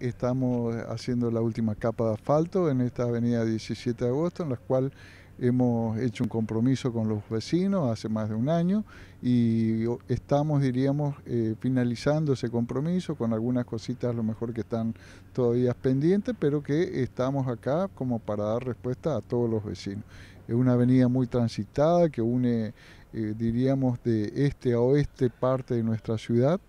Estamos haciendo la última capa de asfalto en esta avenida 17 de agosto, en la cual hemos hecho un compromiso con los vecinos hace más de un año y estamos, diríamos, eh, finalizando ese compromiso con algunas cositas lo mejor que están todavía pendientes, pero que estamos acá como para dar respuesta a todos los vecinos. Es una avenida muy transitada que une, eh, diríamos, de este a oeste parte de nuestra ciudad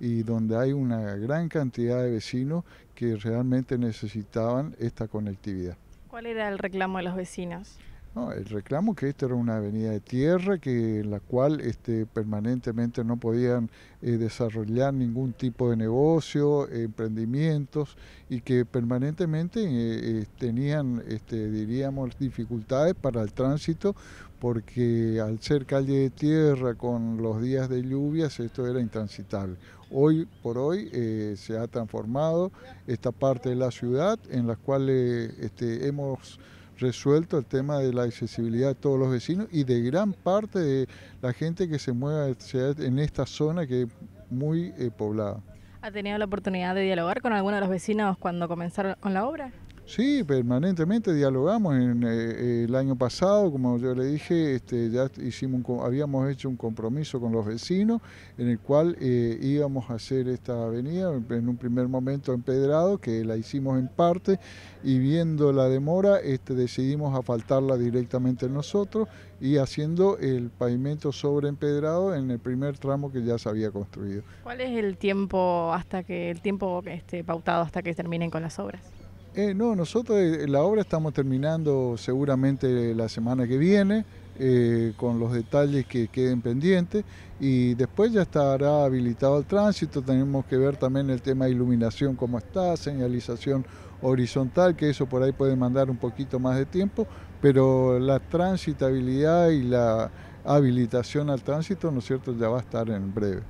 y donde hay una gran cantidad de vecinos que realmente necesitaban esta conectividad. ¿Cuál era el reclamo de los vecinos? No, el reclamo que esta era una avenida de tierra que en la cual este, permanentemente no podían eh, desarrollar ningún tipo de negocio, emprendimientos y que permanentemente eh, eh, tenían, este, diríamos, dificultades para el tránsito porque al ser calle de tierra con los días de lluvias esto era intransitable. Hoy por hoy se ha transformado esta parte de la ciudad en la cual este, hemos resuelto el tema de la accesibilidad de todos los vecinos y de gran parte de la gente que se mueva en esta zona que es muy eh, poblada. ¿Ha tenido la oportunidad de dialogar con alguno de los vecinos cuando comenzaron con la obra? Sí, permanentemente dialogamos. En, eh, eh, el año pasado, como yo le dije, este, ya hicimos habíamos hecho un compromiso con los vecinos en el cual eh, íbamos a hacer esta avenida en un primer momento empedrado, que la hicimos en parte y viendo la demora este, decidimos afaltarla directamente nosotros y haciendo el pavimento sobre empedrado en el primer tramo que ya se había construido. ¿Cuál es el tiempo hasta que el tiempo este, pautado hasta que terminen con las obras? Eh, no, nosotros eh, la obra estamos terminando seguramente la semana que viene. Eh, con los detalles que queden pendientes y después ya estará habilitado el tránsito, tenemos que ver también el tema de iluminación cómo está, señalización horizontal, que eso por ahí puede mandar un poquito más de tiempo, pero la transitabilidad y la habilitación al tránsito, ¿no es cierto?, ya va a estar en breve.